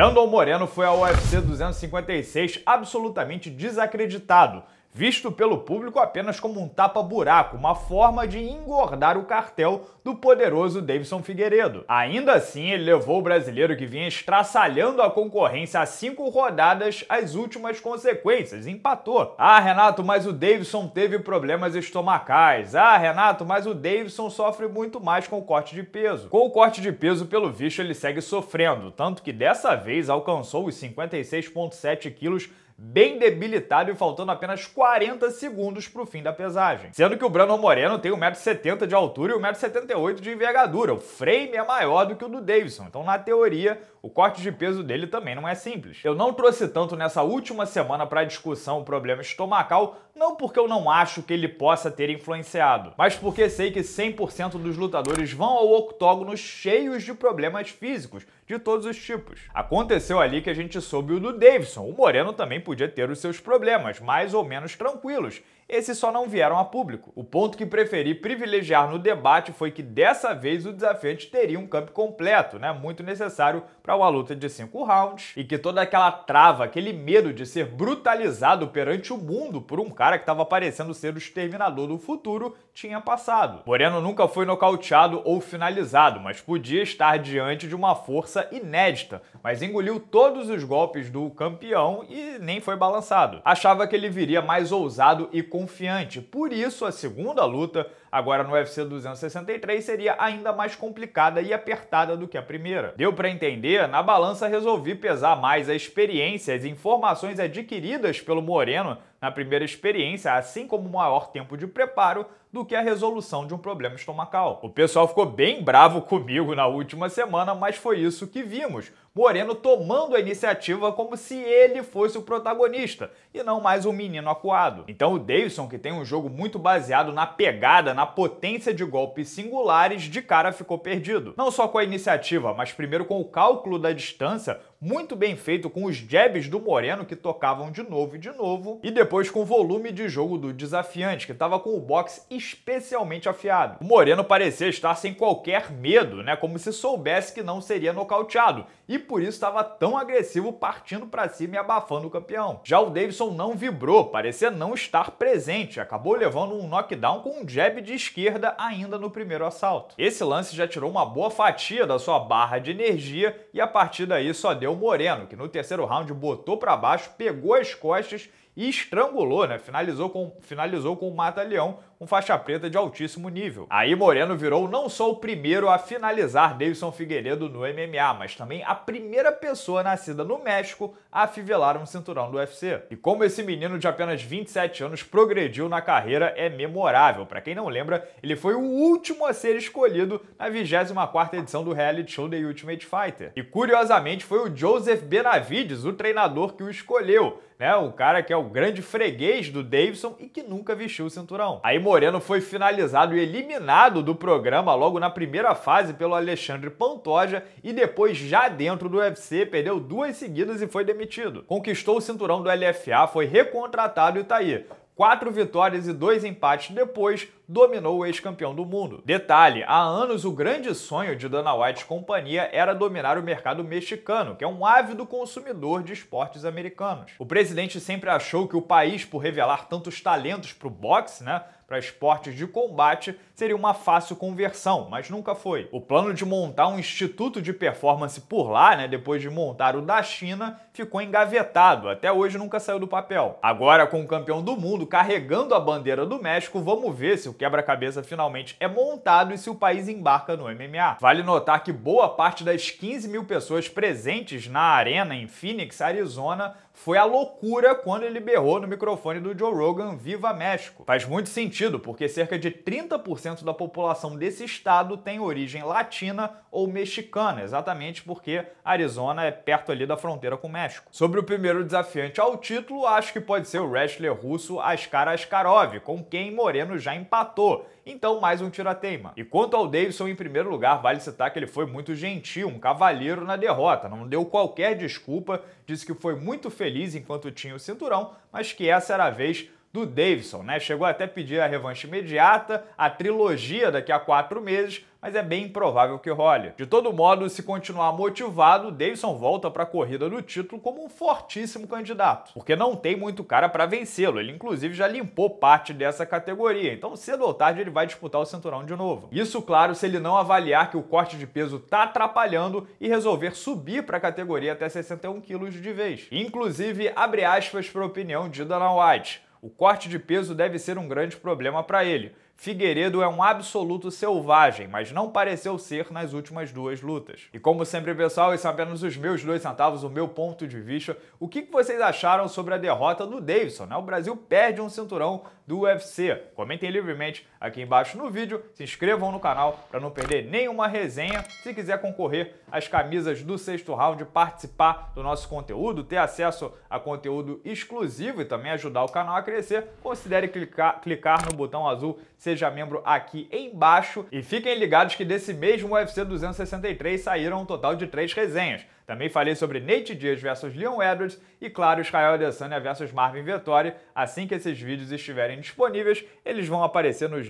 Brandon Moreno foi ao UFC 256 absolutamente desacreditado visto pelo público apenas como um tapa-buraco, uma forma de engordar o cartel do poderoso Davidson Figueiredo. Ainda assim, ele levou o brasileiro que vinha estraçalhando a concorrência a cinco rodadas às últimas consequências, empatou. Ah, Renato, mas o Davidson teve problemas estomacais. Ah, Renato, mas o Davidson sofre muito mais com o corte de peso. Com o corte de peso, pelo visto, ele segue sofrendo, tanto que dessa vez alcançou os 56,7 quilos bem debilitado e faltando apenas 40 segundos para o fim da pesagem. Sendo que o Bruno Moreno tem 1,70m de altura e 1,78m de envergadura. O frame é maior do que o do Davidson, então na teoria o corte de peso dele também não é simples. Eu não trouxe tanto nessa última semana para discussão o problema estomacal, não porque eu não acho que ele possa ter influenciado, mas porque sei que 100% dos lutadores vão ao octógono cheios de problemas físicos, de todos os tipos. Aconteceu ali que a gente soube o do Davidson, o Moreno também podia ter os seus problemas, mais ou menos tranquilos, esses só não vieram a público. O ponto que preferi privilegiar no debate foi que dessa vez o desafiante teria um campo completo, né, muito necessário para uma luta de cinco rounds, e que toda aquela trava, aquele medo de ser brutalizado perante o mundo por um cara que estava parecendo ser o exterminador do futuro tinha passado. Moreno nunca foi nocauteado ou finalizado, mas podia estar diante de uma força inédita, mas engoliu todos os golpes do campeão e nem foi balançado. Achava que ele viria mais ousado e com confiante. Por isso, a segunda luta, agora no UFC 263, seria ainda mais complicada e apertada do que a primeira. Deu para entender? Na balança resolvi pesar mais a experiência, as informações adquiridas pelo Moreno na primeira experiência, assim como maior tempo de preparo do que a resolução de um problema estomacal. O pessoal ficou bem bravo comigo na última semana, mas foi isso que vimos. Moreno tomando a iniciativa como se ele fosse o protagonista e não mais um menino acuado. Então o Davidson, que tem um jogo muito baseado na pegada, na potência de golpes singulares, de cara ficou perdido. Não só com a iniciativa, mas primeiro com o cálculo da distância, muito bem feito com os jabs do Moreno que tocavam de novo e de novo, e depois com o volume de jogo do desafiante, que estava com o box especialmente afiado. O Moreno parecia estar sem qualquer medo, né? Como se soubesse que não seria nocauteado, e por isso estava tão agressivo partindo para cima e abafando o campeão. Já o Davidson não vibrou, parecia não estar presente, acabou levando um knockdown com um jab de esquerda ainda no primeiro assalto. Esse lance já tirou uma boa fatia da sua barra de energia e a partir daí só deu o Moreno, que no terceiro round botou para baixo, pegou as costas e estrangulou, né? Finalizou com, finalizou com o Mata-Leão um faixa preta de altíssimo nível. Aí Moreno virou não só o primeiro a finalizar Davidson Figueiredo no MMA, mas também a primeira pessoa nascida no México a afivelar um cinturão do UFC. E como esse menino de apenas 27 anos progrediu na carreira é memorável. Para quem não lembra, ele foi o último a ser escolhido na 24ª edição do reality show The Ultimate Fighter. E curiosamente foi o Joseph Benavides, o treinador que o escolheu, né? O cara que é o grande freguês do Davidson e que nunca vestiu o cinturão. Aí Moreno foi finalizado e eliminado do programa logo na primeira fase pelo Alexandre Pantoja e depois, já dentro do UFC, perdeu duas seguidas e foi demitido. Conquistou o cinturão do LFA, foi recontratado e tá aí quatro vitórias e dois empates depois, dominou o ex-campeão do mundo. Detalhe, há anos o grande sonho de Dana White e companhia era dominar o mercado mexicano, que é um ávido consumidor de esportes americanos. O presidente sempre achou que o país, por revelar tantos talentos para o boxe, né, para esportes de combate seria uma fácil conversão, mas nunca foi. O plano de montar um instituto de performance por lá, né, depois de montar o da China, ficou engavetado, até hoje nunca saiu do papel. Agora, com o campeão do mundo carregando a bandeira do México, vamos ver se o quebra-cabeça finalmente é montado e se o país embarca no MMA. Vale notar que boa parte das 15 mil pessoas presentes na arena em Phoenix, Arizona, foi a loucura quando ele berrou no microfone do Joe Rogan Viva México. Faz muito sentido, porque cerca de 30% da população desse estado tem origem latina ou mexicana, exatamente porque Arizona é perto ali da fronteira com o México. Sobre o primeiro desafiante ao título, acho que pode ser o wrestler russo Askar Askarov, com quem Moreno já empatou então, mais um tirateima. E quanto ao Davidson, em primeiro lugar, vale citar que ele foi muito gentil, um cavalheiro na derrota, não deu qualquer desculpa, disse que foi muito feliz enquanto tinha o cinturão, mas que essa era a vez do Davidson, né? Chegou até a pedir a revanche imediata, a trilogia daqui a quatro meses, mas é bem improvável que role. De todo modo, se continuar motivado, o Davidson volta para a corrida do título como um fortíssimo candidato, porque não tem muito cara para vencê-lo. Ele inclusive já limpou parte dessa categoria, então cedo ou tarde ele vai disputar o cinturão de novo. Isso claro, se ele não avaliar que o corte de peso tá atrapalhando e resolver subir para a categoria até 61 quilos de vez. Inclusive, abre aspas para a opinião de Dana White. O corte de peso deve ser um grande problema para ele. Figueiredo é um absoluto selvagem, mas não pareceu ser nas últimas duas lutas. E como sempre, pessoal, esses são é apenas os meus dois centavos, o meu ponto de vista. O que vocês acharam sobre a derrota do Davidson? Né? O Brasil perde um cinturão do UFC. Comentem livremente aqui embaixo no vídeo. Se inscrevam no canal para não perder nenhuma resenha. Se quiser concorrer às camisas do sexto round, participar do nosso conteúdo, ter acesso a conteúdo exclusivo e também ajudar o canal a crescer, considere clicar, clicar no botão azul Seja Membro aqui embaixo. E fiquem ligados que desse mesmo UFC 263 saíram um total de três resenhas. Também falei sobre Nate Diaz versus Leon Edwards e, claro, Israel Adesanya versus Marvin Vettori. Assim que esses vídeos estiverem disponíveis, eles vão aparecer nos